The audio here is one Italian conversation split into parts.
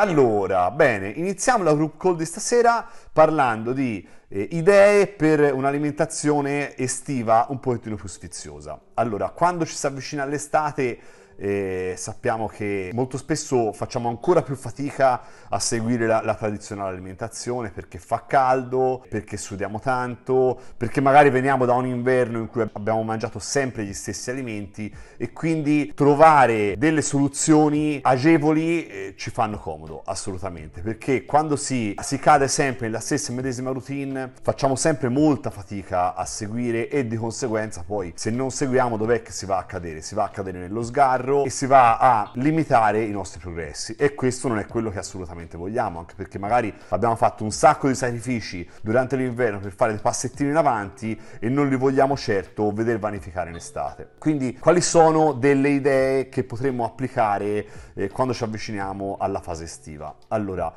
Allora, bene, iniziamo la group call di stasera parlando di eh, idee per un'alimentazione estiva un pochettino più sfiziosa. Allora, quando ci si avvicina all'estate e sappiamo che molto spesso facciamo ancora più fatica a seguire la, la tradizionale alimentazione perché fa caldo, perché sudiamo tanto, perché magari veniamo da un inverno in cui abbiamo mangiato sempre gli stessi alimenti e quindi trovare delle soluzioni agevoli eh, ci fanno comodo assolutamente perché quando si, si cade sempre nella stessa medesima routine facciamo sempre molta fatica a seguire e di conseguenza poi se non seguiamo dov'è che si va a cadere? Si va a cadere nello sgarro indietro e si va a limitare i nostri progressi e questo non è quello che assolutamente vogliamo, anche perché magari abbiamo fatto un sacco di sacrifici durante l'inverno per fare dei passettini in avanti e non li vogliamo certo vedere vanificare in estate. Quindi quali sono delle idee che potremmo applicare eh, quando ci avviciniamo alla fase estiva? Allora,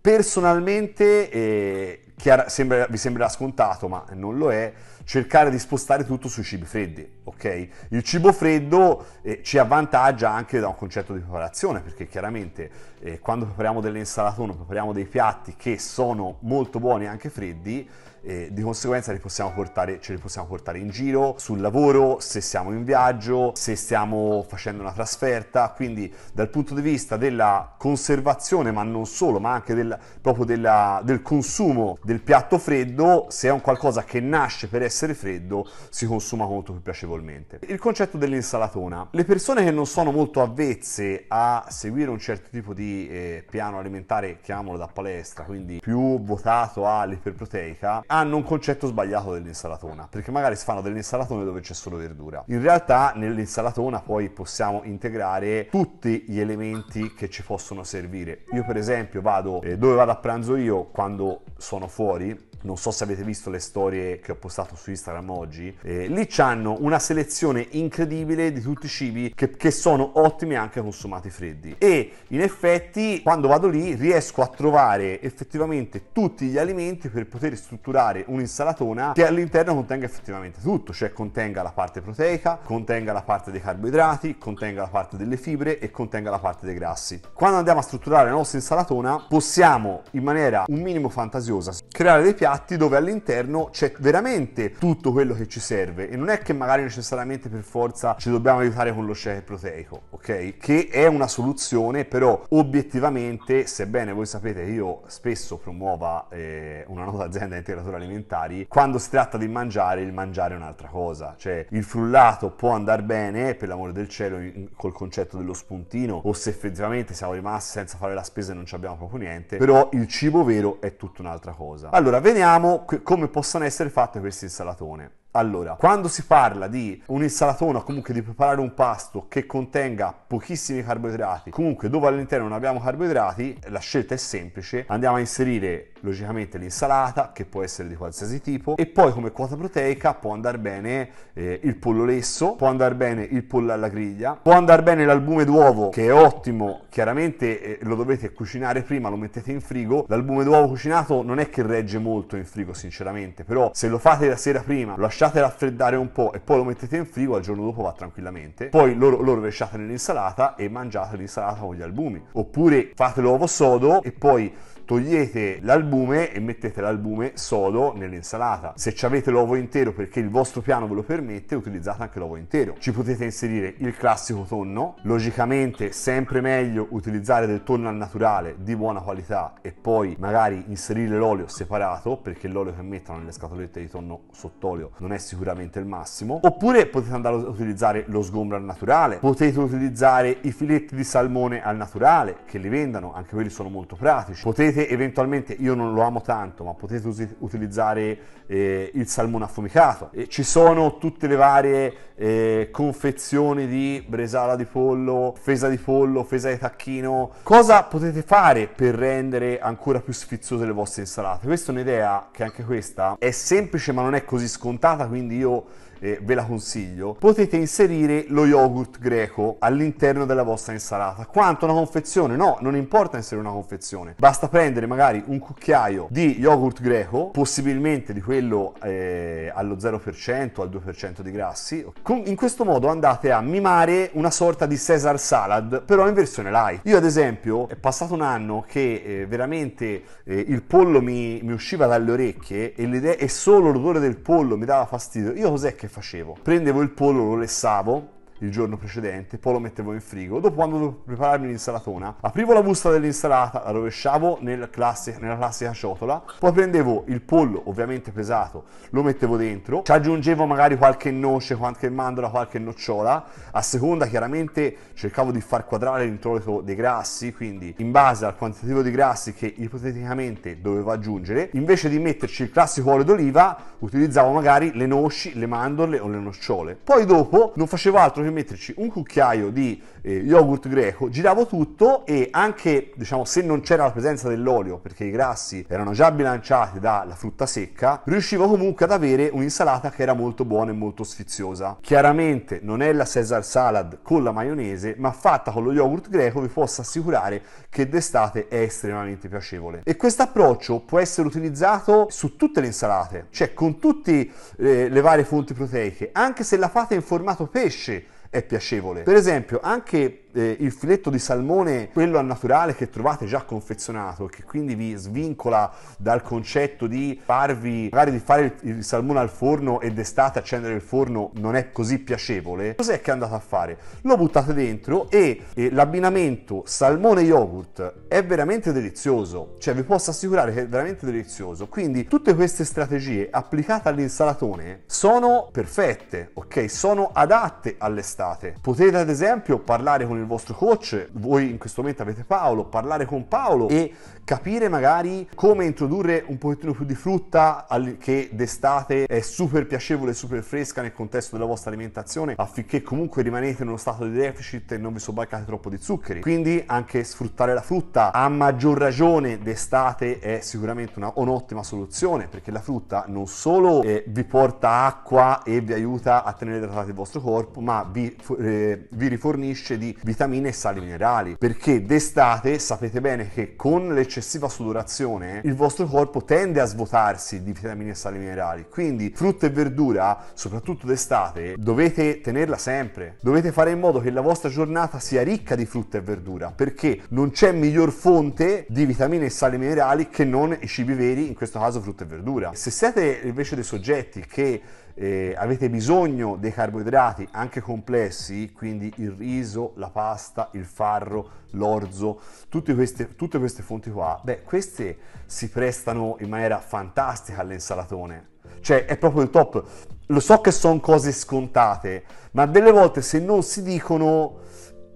personalmente eh, chiara, sembra, vi sembrerà scontato, ma non lo è, cercare di spostare tutto sui cibi freddi Okay? Il cibo freddo eh, ci avvantaggia anche da un concetto di preparazione, perché chiaramente eh, quando prepariamo delle insalatone, prepariamo dei piatti che sono molto buoni anche freddi, eh, di conseguenza li possiamo portare, ce li possiamo portare in giro, sul lavoro, se siamo in viaggio, se stiamo facendo una trasferta, quindi dal punto di vista della conservazione, ma non solo, ma anche del, proprio della, del consumo del piatto freddo, se è un qualcosa che nasce per essere freddo, si consuma molto più piacevolmente notevolmente. Il concetto dell'insalatona. Le persone che non sono molto avvezze a seguire un certo tipo di eh, piano alimentare, chiamiamolo da palestra, quindi più votato all'iperproteica, hanno un concetto sbagliato dell'insalatona, perché magari si fanno delle insalatone dove c'è solo verdura. In realtà nell'insalatona poi possiamo integrare tutti gli elementi che ci possono servire. Io per esempio vado, eh, dove vado a pranzo io quando sono fuori, non so se avete visto le storie che ho postato su Instagram oggi, eh, lì c'hanno una selezione incredibile di tutti i cibi che, che, sono ottimi anche consumati freddi. E in effetti, quando vado lì, riesco a trovare effettivamente tutti gli alimenti per poter strutturare un'insalatona che all'interno contenga effettivamente tutto, cioè contenga la parte proteica, contenga la parte dei carboidrati, contenga la parte delle fibre e contenga la parte dei grassi. Quando andiamo a strutturare la nostra insalatona, possiamo in maniera un minimo fantasiosa creare dei piatti dove all'interno c'è veramente tutto quello che ci serve e non è che magari necessariamente per forza ci dobbiamo aiutare con lo shake proteico, ok? Che è una soluzione, però obiettivamente, sebbene voi sapete che io spesso promuova eh, una nota azienda di integratori alimentari, quando si tratta di mangiare, il mangiare è un'altra cosa, cioè il frullato può andare bene, per l'amore del cielo, in, col concetto dello spuntino, o se effettivamente siamo rimasti senza fare la spesa e non ci abbiamo proprio niente, però il cibo vero è tutta un'altra cosa. Allora, vediamo come possono essere fatte queste insalatone. Allora, quando si parla di un'insalatona o comunque di preparare un pasto che contenga pochissimi carboidrati, comunque dove all'interno non abbiamo carboidrati, la scelta è semplice, andiamo a inserire logicamente l'insalata che può essere di qualsiasi tipo e poi come quota proteica può andare bene eh, il pollo lesso, può andare bene il pollo alla griglia, può andare bene l'albume d'uovo che è ottimo, chiaramente eh, lo dovete cucinare prima, lo mettete in frigo, l'albume d'uovo cucinato non è che regge molto in frigo sinceramente, però se lo fate la sera prima, lo lasciate lasciate raffreddare un po' e poi lo mettete in frigo, al giorno dopo va tranquillamente. Poi lo, lo rovesciate nell'insalata e mangiate l'insalata con gli albumi. Oppure fate l'uovo sodo e poi togliete l'albume e mettete l'albume solo nell'insalata. Se avete l'uovo intero perché il vostro piano ve lo permette, utilizzate anche l'uovo intero. Ci potete inserire il classico tonno, logicamente sempre meglio utilizzare del tonno al naturale di buona qualità e poi magari inserire l'olio separato perché l'olio che mettono nelle scatolette di tonno sott'olio non è sicuramente il massimo. Oppure potete andare a utilizzare lo sgombro al naturale, potete utilizzare i filetti di salmone al naturale che li vendano, anche quelli sono molto pratici. Potete potete eventualmente, io non lo amo tanto, ma potete us- utilizzare eh, il salmone affumicato. E ci sono tutte le varie eh, confezioni di bresala di pollo, fesa di pollo, fesa di tacchino. Cosa potete fare per rendere ancora più sfizzose le vostre insalate? Questa è un'idea che anche questa è semplice ma non è così scontata, quindi io eh, ve la consiglio, potete inserire lo yogurt greco all'interno della vostra insalata. Quanto una confezione? No, non importa inserire una confezione, basta prendere magari un cucchiaio di yogurt greco, possibilmente di quello eh, allo 0%, al 2% di grassi. in questo modo andate a mimare una sorta di Caesar salad, però in versione light. Io ad esempio è passato un anno che eh, veramente eh, il pollo mi, mi, usciva dalle orecchie e, e solo l'odore del pollo mi dava fastidio. Io cos'è che facevo. Prendevo il pollo, lo lessavo il giorno precedente, poi lo mettevo in frigo. Dopo, quando dovevo prepararmi l'insalatona, aprivo la busta dell'insalata, la rovesciavo nel classic, nella classica ciotola, poi prendevo il pollo, ovviamente pesato, lo mettevo dentro, ci aggiungevo magari qualche noce, qualche mandorla, qualche nocciola, a seconda chiaramente cercavo di far quadrare l'introito dei grassi, quindi in base al quantitativo di grassi che ipoteticamente dovevo aggiungere, invece di metterci il classico olio d'oliva, utilizzavo magari le noci, le mandorle o le nocciole. Poi dopo non facevo altro che per metterci un cucchiaio di eh, yogurt greco, giravo tutto e anche diciamo, se non c'era la presenza dell'olio, perché i grassi erano già bilanciati dalla frutta secca, riuscivo comunque ad avere un'insalata che era molto buona e molto sfiziosa. Chiaramente non è la Caesar salad con la maionese, ma fatta con lo yogurt greco vi posso assicurare che d'estate è estremamente piacevole. E questo approccio può essere utilizzato su tutte le insalate, cioè con tutte eh, le varie fonti proteiche, anche se la fate in formato pesce è piacevole. Per esempio, anche eh, il filetto di salmone, quello al naturale che trovate già confezionato, che quindi vi svincola dal concetto di farvi, magari di fare il, il salmone al forno e d'estate accendere il forno non è così piacevole, cos'è che andate a fare? Lo buttate dentro e, e l'abbinamento salmone yogurt è veramente delizioso, cioè vi posso assicurare che è veramente delizioso. Quindi tutte queste strategie applicate all'insalatone sono perfette, ok? Sono adatte all'estate. Potete ad esempio parlare con il vostro coach, voi in questo momento avete Paolo, parlare con Paolo e capire magari come introdurre un pochettino più di frutta che d'estate è super piacevole, super fresca nel contesto della vostra alimentazione affinché comunque rimanete in uno stato di deficit e non vi sobbarcate troppo di zuccheri. Quindi anche sfruttare la frutta a maggior ragione d'estate è sicuramente una, un'ottima soluzione perché la frutta non solo eh, vi porta acqua e vi aiuta a tenere idratato il vostro corpo ma vi, eh, vi rifornisce di vitamine e sali minerali, perché d'estate sapete bene che con l'eccessiva sudorazione il vostro corpo tende a svuotarsi di vitamine e sali minerali, quindi frutta e verdura, soprattutto d'estate, dovete tenerla sempre, dovete fare in modo che la vostra giornata sia ricca di frutta e verdura, perché non c'è miglior fonte di vitamine e sali minerali che non i cibi veri, in questo caso frutta e verdura. Se siete invece dei soggetti che eh, avete bisogno dei carboidrati anche complessi, quindi il riso, la pasta, il farro, l'orzo, tutte queste, tutte queste fonti qua, beh, queste si prestano in maniera fantastica all'insalatone. Cioè, è proprio il top. Lo so che sono cose scontate, ma delle volte se non si dicono...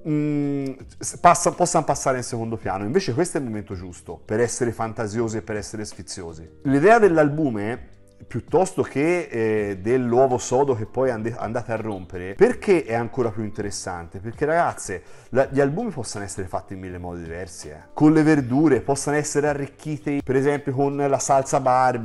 Mm, passa, possano passare in secondo piano. Invece questo è il momento giusto per essere fantasiosi e per essere sfiziosi. L'idea dell'albume piuttosto che eh, dell'uovo sodo che poi and- andate a rompere, perché è ancora più interessante? Perché ragazze, la- gli albumi possono essere fatti in mille modi diversi, eh. con le verdure possono essere arricchiti per esempio con la salsa barbecue.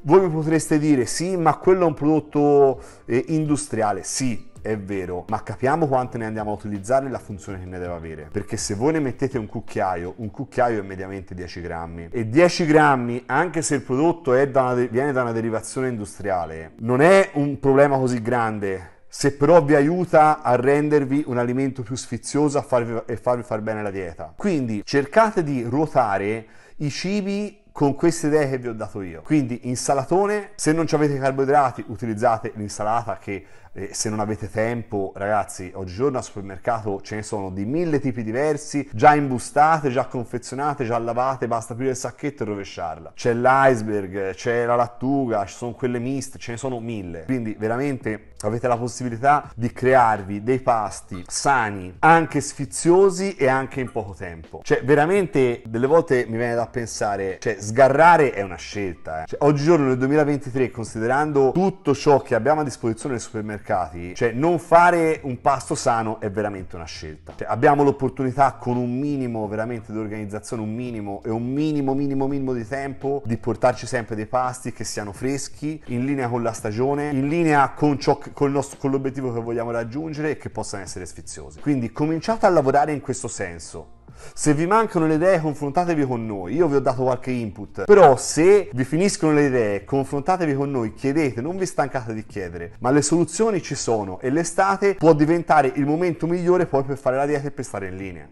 Voi mi potreste dire sì, ma quello è un prodotto eh, industriale, sì, è vero, ma capiamo quante ne andiamo a utilizzare e la funzione che ne deve avere. Perché se voi ne mettete un cucchiaio, un cucchiaio è mediamente 10 grammi. E 10 grammi, anche se il prodotto da de- viene da una derivazione industriale, non è un problema così grande se però vi aiuta a rendervi un alimento più sfizioso farvi, e farvi far bene la dieta. Quindi cercate di ruotare i cibi con queste idee che vi ho dato io. Quindi insalatone, se non avete carboidrati utilizzate l'insalata che eh, se non avete tempo, ragazzi, oggigiorno al supermercato ce ne sono di mille tipi diversi, già imbustate, già confezionate, già lavate, basta aprire il sacchetto e rovesciarla. C'è l'iceberg, c'è la lattuga, ci sono quelle miste, ce ne sono mille. Quindi veramente avete la possibilità di crearvi dei pasti sani, anche sfiziosi e anche in poco tempo. Cioè, veramente delle volte mi viene da pensare, cioè, sgarrare è una scelta. Eh. Cioè, oggigiorno nel 2023, considerando tutto ciò che abbiamo a disposizione nel supermercato, supermercati, cioè non fare un pasto sano è veramente una scelta. Cioè, abbiamo l'opportunità con un minimo veramente di organizzazione, un minimo e un minimo, minimo, minimo di tempo di portarci sempre dei pasti che siano freschi, in linea con la stagione, in linea con, ciò, con, nostro, con l'obiettivo che vogliamo raggiungere e che possano essere sfiziosi. Quindi cominciate a lavorare in questo senso se vi mancano le idee, confrontatevi con noi. Io vi ho dato qualche input. Però se vi finiscono le idee, confrontatevi con noi, chiedete, non vi stancate di chiedere. Ma le soluzioni ci sono e l'estate può diventare il momento migliore poi per fare la dieta e per stare in linea.